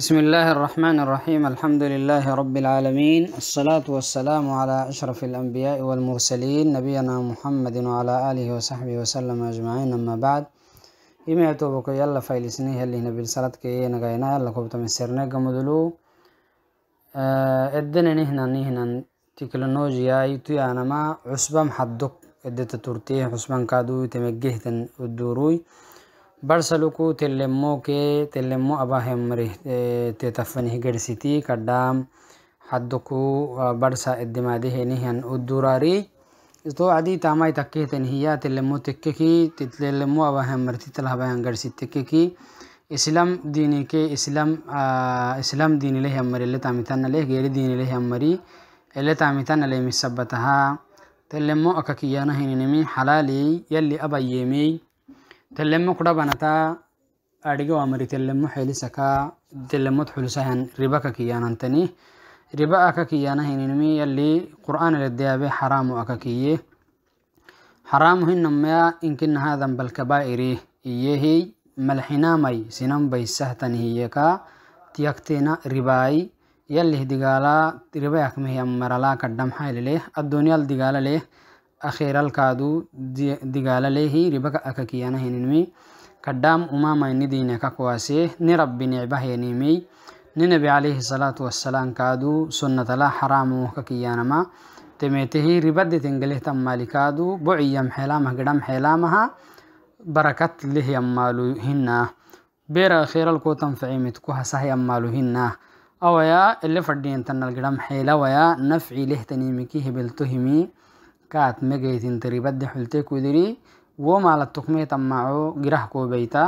بسم الله الرحمن الرحيم الحمد لله رب العالمين الصلاة والسلام على أشرف الأنبياء والمرسلين نبينا محمد وعلى آله وصحبه وسلم أجمعين أما بعد إما يتوبك يلا سنيه اللي نبي كي نغينا يلا من سيرنا قمدلو آه، إدنا نهنا نهنا تكنولوجيا يتوي أنا ما عصبة محدق إدت تورتيه عصبان كادو تمجهتن الدوروي برسلوكو تلمو كي تلمو أباهم ريه تتفنه قرسيتي كدام حدكو برسا الدماده نهيان الدراري استو عدي تاماي تكيه تنهيا تلمو تككي تتلمو أباهم مرتي تلها بهم قرسيت تككي اسلام ديني كي اسلام آه اسلام ديني له امري اللي تامتان له غير ديني له امري اللي تامتان له مسبتها تلمو اككيانا هينمي حلالي يلي ابا يمي تلمو كده بنتا أرجو أمري تلمو حيلي سكا تلمو تحلو سهن رباكا كيانا انتني رباكا كيانا هنمي يلي قرآن للديابي حرام أكاكيه حرام هنما إن كن هذا بالكبائر إيهي ملحنامي سنم بيسهتن هيكا تيكتنا رباي يلي دقالا رباك مهي أمرلا كدام حيلي ليه الدنيا الدقالا ليه akheralkaadu digaalalehi ribaka akakiyanahenimi kaddam umama ini dineka kuwase ni rabbi necbahenimi ni nabi alayhi salaatu wassalaam kaadu sunnatala haramu kakiyanama temetehi ribaditengelehtan malikaadu bociyam xeelamah gedham xeelamaha barakat lehyammalu hinah beera akheralkoo tanfacimidku hasahyammalu hinah awaya ele fadhiyentanal gedham xeelawaya nafci lehtanimiki hebeltohimi كات مجايتين تريبات دي حلتي كودري وما لا تقمي تماعو غراح كو بيتا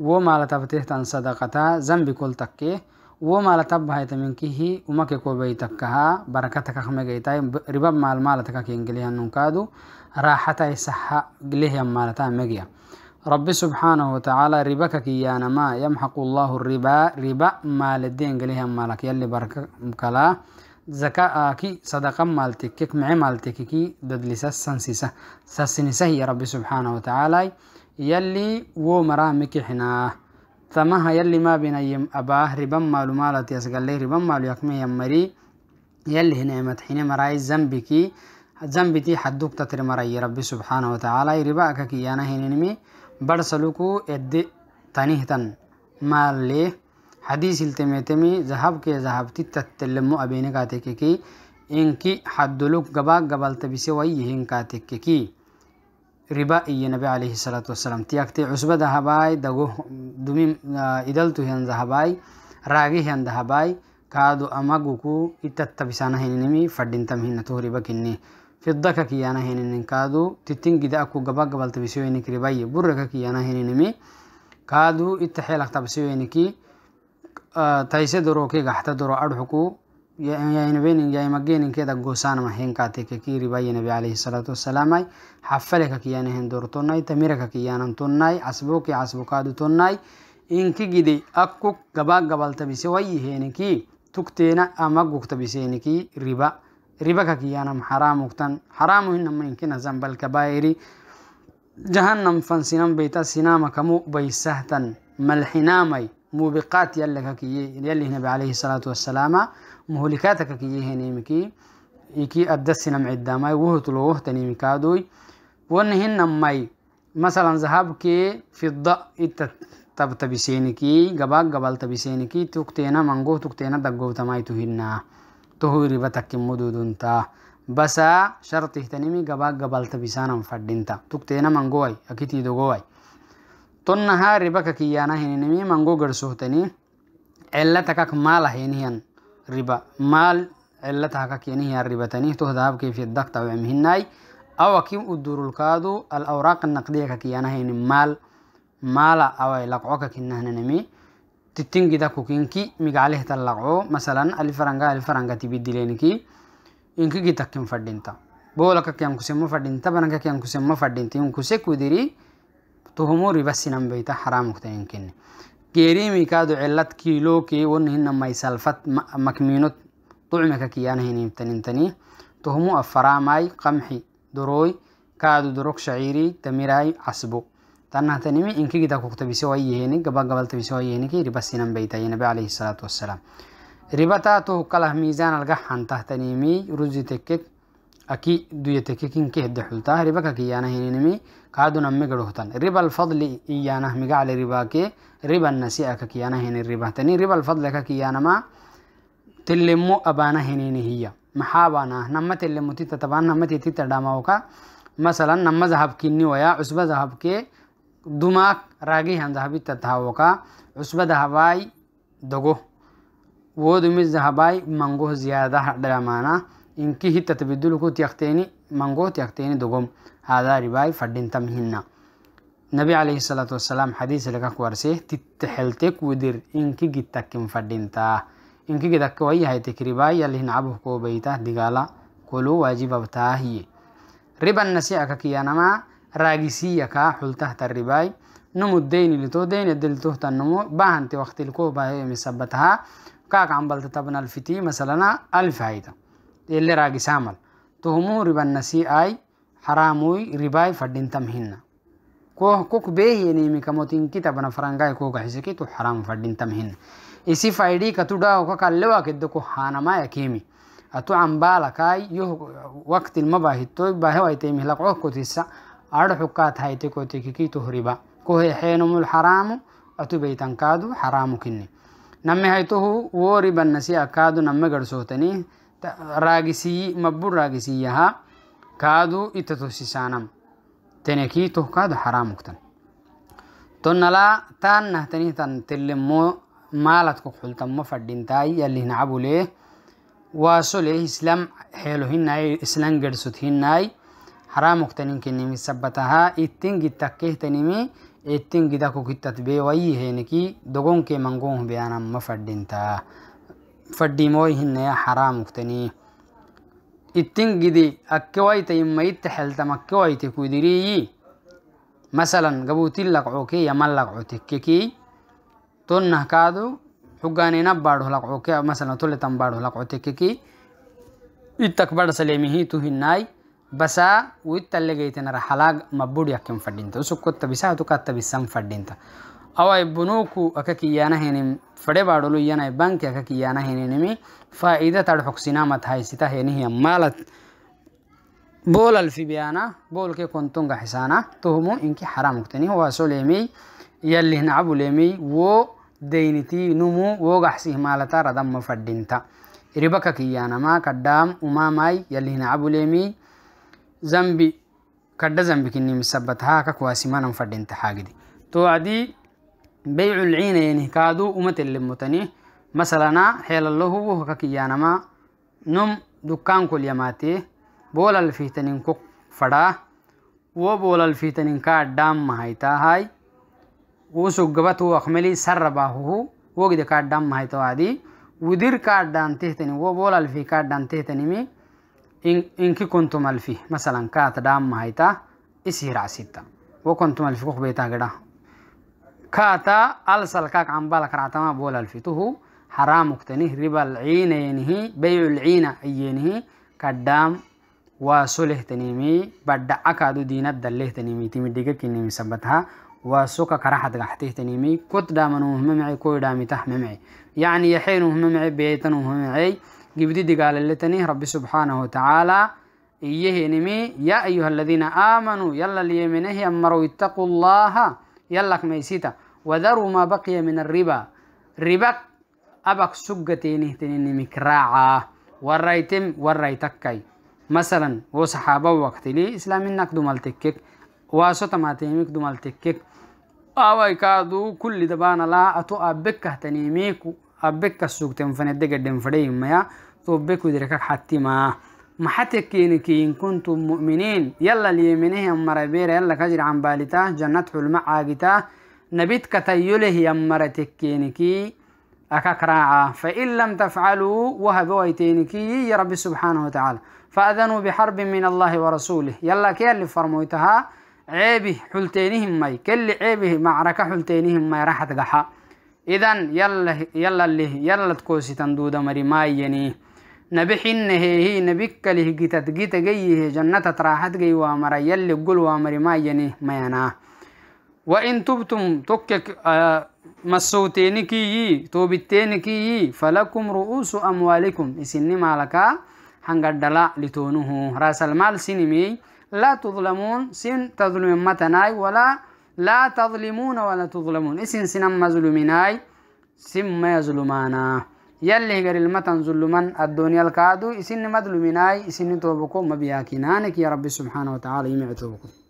وما لا تفتيه تان صدقتا زنبي كل تكي وما لا تبهاي تمن كيهي وماكي كو بيتا كها بركة تكاك مجايتا رباب مال مال تكاك ينجليها ننكادو راحتا يسحا قليها مالتا مجيا رب سبحانه وتعالى ربك كيانا ما يمحق الله الربا ربا مال الدين قليها مالك يلي بركة مكلاه زكاءكي صدقة مالتك معي مالتككي ددلسة سنسيسة سنسة هي ربي سبحانه وتعالى يلي و مرامك حناه تمها يلي ما بين أباه ربا مالو مالتي أسقال لي ربا مالو يكمي يمري يلي هنا متحين مراي زنبكي زنبتي حدوك تتر مراي ربي سبحانه وتعالى رباك كي أنا هنا نمي برسلوكو إد تنهتن مال ليه हदीस हिलते मेतमी जहाब के जहाबती तत्लमो अबीन का तक की इनकी हदलुक गबा गबल तबी से वही यही इनका तक की रिबा ई नबी आलतम त्यागते उसबा दहाबाई दगो दुमी इदल तु हन जहाबाई रागे हन दहाबाई का दो अमा गुकु इत तबिसा नमी फडिन तम ही नथो रिबा किन्नी फिर दख किया ना है का दो गबा गबल तबी बुर रख किया ना है का दो इत है निकी taysedoro kega xtadoro adxuku yaynabenin yaymagenin keda gosanama henkate kekiri baye nabi alayhi salatu wasalamai hafale kakiyana hendor tonnai tamira kakiyanan tonnai asboke asbokadu tonnai inki gide akku gaba gabaltabise wayiheniki tukteena ama gugtabiseniki riba riba kakiyanam haramuktan haramu hinama inkina zambal kabairi jahannam fansinan beyta sinama kamu baysahtan malxinamai موبقات يلك كي يلي هنا عليه الصلاة والسلام مهلكاتك كي هنا مكي يكي نم عدامة وهو تلوه تني مكادوي ونهن ماي مثلا ذهب كي في فضة تب تبسينكي قباق قبل تبسينكي تكتينا منغو تكتينا دقو تماي تهنا تهوري بتك مدودون تا بس شرط تنمي قباق قبل تبسانا فردين تا تكتينا منغوي أكيد دوغوي tunnahaa riba kakiyyaana hininimi mangoo garsohtanii cillata kak maal ahenihiyan riba maal cillataha kakenihiyan ribatanii tohdahabkee fidak tawcimhinay awakim udurulkaadu alawraaq naqdiya kakiyaanahini maal maala awai laqco kakinahninimi titingida kukinki migaclihtan laqco masalan alifaranga alifaranga tibidileniki inkigi takkin fadhinta boola kakyankusemmo fadhinta bananka kyankusemmo fadhinta inkuse kudiri tuhumuri basi nambayta xaraamugta inkin geeriimikaadu cilad kiilookee wanahina maysalfad makmiinod ducmika kiyaanahinimtanintani tuhumu afaraamaay qamxi durooy kaadu durog shaciiri damiraay casbo tanahtanimi inkigita kuktabisewayeheni gabagabaltabisewayeheni ribasinambayta nabi alayhi salaatu wasalaam ribataa tuhukalah miisaanalga xantahtanimi ruzi tekket أكي دوية تكيكين كيه دحلتا ربا كيانا هينمي كادو نمي قدوهتن ربا الفضل إيانا ميقا على ربا كي ربا النسيء كيانا هين ربا الفضل كيانا ما تلمو أبانا هينين هي محابانا نما تلمو تيتا تبان نما تيتا تداماوكا مثلا نما ذهب كيني ويا عصبة ذهب كي دماغ راقي هم ذهبي تتهاوكا عصبة ذهباي دغو ودمي ذهباي منغوه زيادة درامانا إنكي هي تتبدل كو تيختيني مانغو تيختيني دوغم هذا رباي فردين تمهنا نبي عليه الصلاة والسلام حديث لك كوارسيه تتحلتك ودير إنكي جتك فردين تا إنك جتك وهي هاي تكريباي يلي نعبه كو بيتا دقالا كلو واجب هي ربا نسي النسيئة سي اكا حل تحت الرباي نمو الدين اللي تو دين الدلته تنمو باهنتي وقت الكوبا هي مسبتها كاك عم بلتتبنا الفتي مثلا الف هيدا اللي راقي سامل تهمو ربا النسي آي حراموي رباي فردين تمهن كوه كوك بيه يعني مكموتين كتابنا فرانقاي كوك حسكي تو حرام فردين تمهن إسي فايدي كتودا وكا كاللوا كدكو حانما يكيمي أتو عن بالكاي يه وقت المباهي توي باهي ويتيمي لقعوه كتسا أرد حكات هايتي كوتيكي كي تهربا كوه حينم الحرام أتو بيتان كادو حرام كني نمي هايتوه ووري بنسي أكادو نمي قرسوتني راجسي مبور راجسيها كادو إتتوسيسانم تنكي تو كادو حرام مكتن تنلا تان نهتني تن تلمو مالت كحول تم فردين تاي يلي نعبو ليه واسوله إسلام حيلو هناي إسلام قرسوت هناي حرام مكتنين كنمي سبتها إتين جتاكيه تنمي إتين جداكو كتتبي ويهينكي دقون كي منقوه بيانا مفردين تاي fadhimooyihineya xaraamuktanii ittingidi akkewayta immaytte xeltamakkewayti kudiriyi masalan gabuutin laqcoke yaman laqcotekkekii tonnah kaadu xugaanena baadho laqcoke masalan toletan baadho laqcotekkekii ittak barsalemihiitu hinnaay basaa uittallegeytenara halaag mabbudhyakken fadhinta usukkotta bisaatu katta bisan fadhinta away bunuuku akakiyyaanahenim fadhe baa dholu yanay bankiya kak iyana heninimi faa'ida tar xogsinamad haysita henihiya maalad boolal fibiyaana boolke kontonga xisaana tohumo inki xaram uktani waaso leemey yallih nacabu leemey woo deynitii numu woogaxsih maalata radamma fadhinta riba kak iyaanamaa kadhaam umaamay yallih nacabu leemey zambi kadha zambi kinimisabat haa kakwaasimanan fadhinta xaagidi to adii بيع العينين يعني كادو أمت اللمتني مثلا حيل الله وهو كيانما نم دكان كل يماتي بول الفيتنين كوك فدا و بول الفيتنين كا دام مهيتا هاي و وسقبته أخملي سر باهو و وقد كا دام مهيتا و دير كا دان تهتني بول الفي كا دان تهتني مي إن كي كنتم الفي مثلا كات دام مهيتا إسهر و كنتم الفي كوك بيتا قدا كاتا ألسل كاك عم بالك راتما بول الفتوه حرام اكتنه ربا العين ينهي بيع العين ينهي كدام واسوله تنيمي بعد أكادو دينا دله تنيمي تمدقك كنيمي سبتها واسوكا كراحت غحته تنيمي كنت دامن وهممعي كوي دامي تحممعي يعني يحين وهممعي بيتنو وهممعي قبدي ديگال اللي تنيه ربي سبحانه وتعالى إيه نمي يا أيها الذين آمنوا يلا ليمنه أمروا اتقوا الله يلاك ميسيتا وذروا ما بقي من الربا ربا أبك سجتينه تنين مكراعة ورايتم والريتكي مثلا وصحابة لي إسلام إنك دمالتكك واسطة ما تيميك دمالتكك أوي كادو كل دبانا لا أتو أبكه تنيميك أبكه السوق تنفند دقدم ميا تو بكو دركك حتى ما ما حتى كين كنتم مؤمنين يلا اليمينهم مربير يلا كجر عن بالتاه جنة حلم عاقتاه نبيت كتيله يمرتكينكي أككراعة فإن لم تفعلوا وهبويتينكي يا ربي سبحانه وتعالى فأذنوا بحرب من الله ورسوله يلا كي اللي فرمويتها عيبه حلتينهم ماي كل عيبه معركة حلتينهم ماي راحت قحا إذن يلا يلا اللي يلا تكوسي تندود مري ماي نبي حين هي نبي كله جيتت جيت جيه جنة تراحت جي وامر يل قل وامر ما يني ما ينا وإن تبتم تك آه، مسوتين كي توبتين كي فلكم رؤوس أموالكم إسني مالكا هنقدلا لتونه رأس المال سينمي لا تظلمون سن تظلم متناي ولا لا تظلمون ولا تظلمون اسن سنم مظلوميناي سم يظلمانا يلي غير المتن ظلمن الدنيا الكادو إسن اي إسن توبكو مبياكنانك يا رب سبحانه وتعالى يمع توبكو